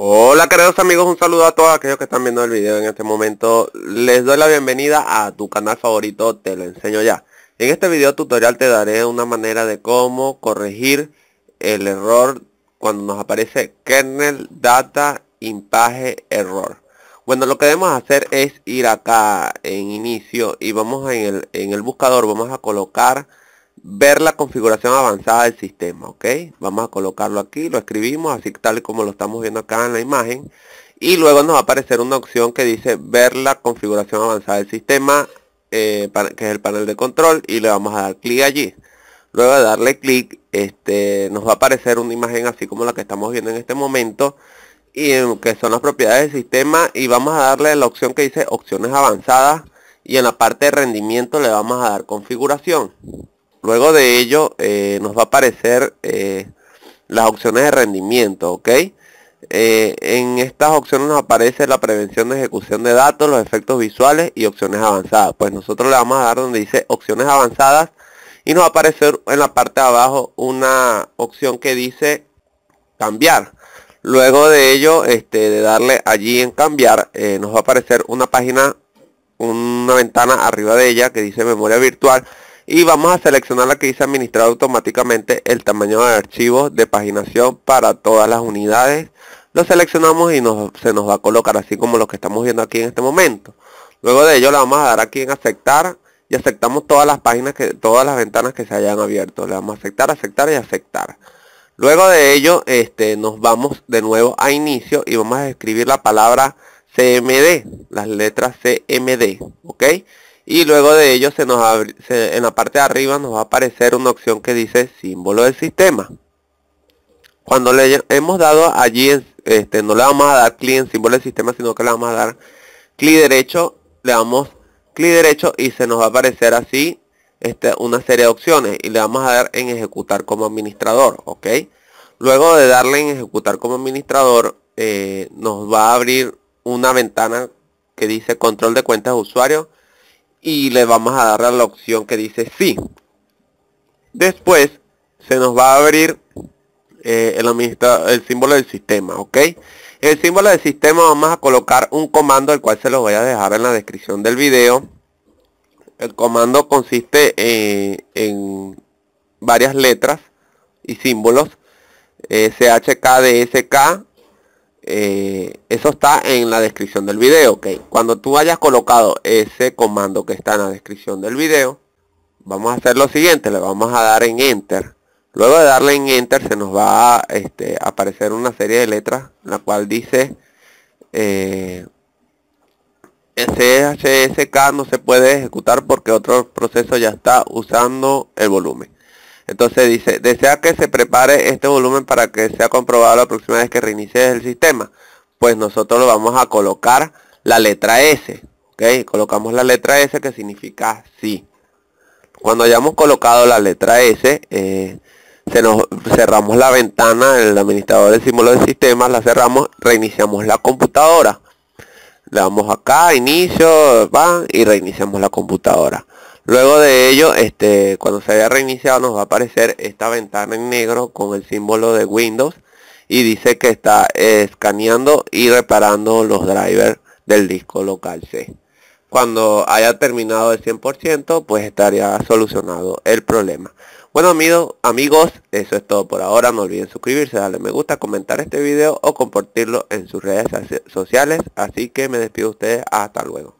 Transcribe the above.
Hola queridos amigos, un saludo a todos aquellos que están viendo el video en este momento. Les doy la bienvenida a tu canal favorito, te lo enseño ya. En este video tutorial te daré una manera de cómo corregir el error cuando nos aparece kernel data impage error. Bueno, lo que debemos hacer es ir acá en inicio y vamos en el, en el buscador, vamos a colocar ver la configuración avanzada del sistema, ¿ok? Vamos a colocarlo aquí, lo escribimos así tal como lo estamos viendo acá en la imagen y luego nos va a aparecer una opción que dice ver la configuración avanzada del sistema eh, para, que es el panel de control y le vamos a dar clic allí luego de darle clic este nos va a aparecer una imagen así como la que estamos viendo en este momento y que son las propiedades del sistema y vamos a darle la opción que dice opciones avanzadas y en la parte de rendimiento le vamos a dar configuración Luego de ello eh, nos va a aparecer eh, las opciones de rendimiento, ¿ok? Eh, en estas opciones nos aparece la prevención de ejecución de datos, los efectos visuales y opciones avanzadas. Pues nosotros le vamos a dar donde dice opciones avanzadas y nos va a aparecer en la parte de abajo una opción que dice cambiar. Luego de ello, este, de darle allí en cambiar, nos va a aparecer una página, una ventana arriba de ella que dice memoria virtual y vamos a seleccionar la que dice administrar automáticamente el tamaño de archivos de paginación para todas las unidades. Lo seleccionamos y se nos va a colocar así como lo que estamos viendo aquí en este momento. Luego de ello le vamos a dar aquí en aceptar y aceptamos todas las páginas, que, todas las ventanas que se hayan abierto. Le vamos a aceptar, aceptar y aceptar. Luego de ello este, nos vamos de nuevo a inicio y vamos a escribir la palabra CMD, las letras CMD, ¿ok? y luego de ello se nos en la parte de arriba nos va a aparecer una opción que dice símbolo del sistema. Cuando le hemos dado allí, este, no le vamos a dar clic en símbolo del sistema, sino que le vamos a dar clic derecho, le damos clic derecho y se nos va a aparecer así este, una serie de opciones y le vamos a dar en ejecutar como administrador, ¿ok? Luego de darle en ejecutar como administrador, eh, nos va a abrir una ventana que dice control de cuentas de usuario y le vamos a dar la opción que dice sí. Después se nos va a abrir eh, el el, el símbolo del sistema, ¿ok? El símbolo del sistema vamos a colocar un comando, el cual se lo voy a dejar en la descripción del vídeo El comando consiste eh, en, varias letras y símbolos. Eh, CHKDSK eh, eso está en la descripción del video. Okay. Cuando tú hayas colocado ese comando que está en la descripción del video, vamos a hacer lo siguiente, le vamos a dar en Enter. Luego de darle en Enter se nos va a este, aparecer una serie de letras, la cual dice eh, CHSK no se puede ejecutar porque otro proceso ya está usando el volumen. Entonces dice, desea que se prepare este volumen para que sea comprobado la próxima vez que reinicie el sistema. Pues nosotros lo vamos a colocar la letra S. ¿ok? Colocamos la letra S que significa sí. Cuando hayamos colocado la letra S, eh, se nos, cerramos la ventana, el administrador del símbolo del sistema, la cerramos, reiniciamos la computadora. Le damos acá, inicio, van y reiniciamos la computadora. Luego de ello, este, cuando se haya reiniciado nos va a aparecer esta ventana en negro con el símbolo de Windows y dice que está escaneando y reparando los drivers del disco local C. Cuando haya terminado el 100%, pues estaría solucionado el problema. Bueno amigos, amigos, eso es todo por ahora. No olviden suscribirse, darle me gusta, comentar este video o compartirlo en sus redes sociales. Así que me despido de ustedes. Hasta luego.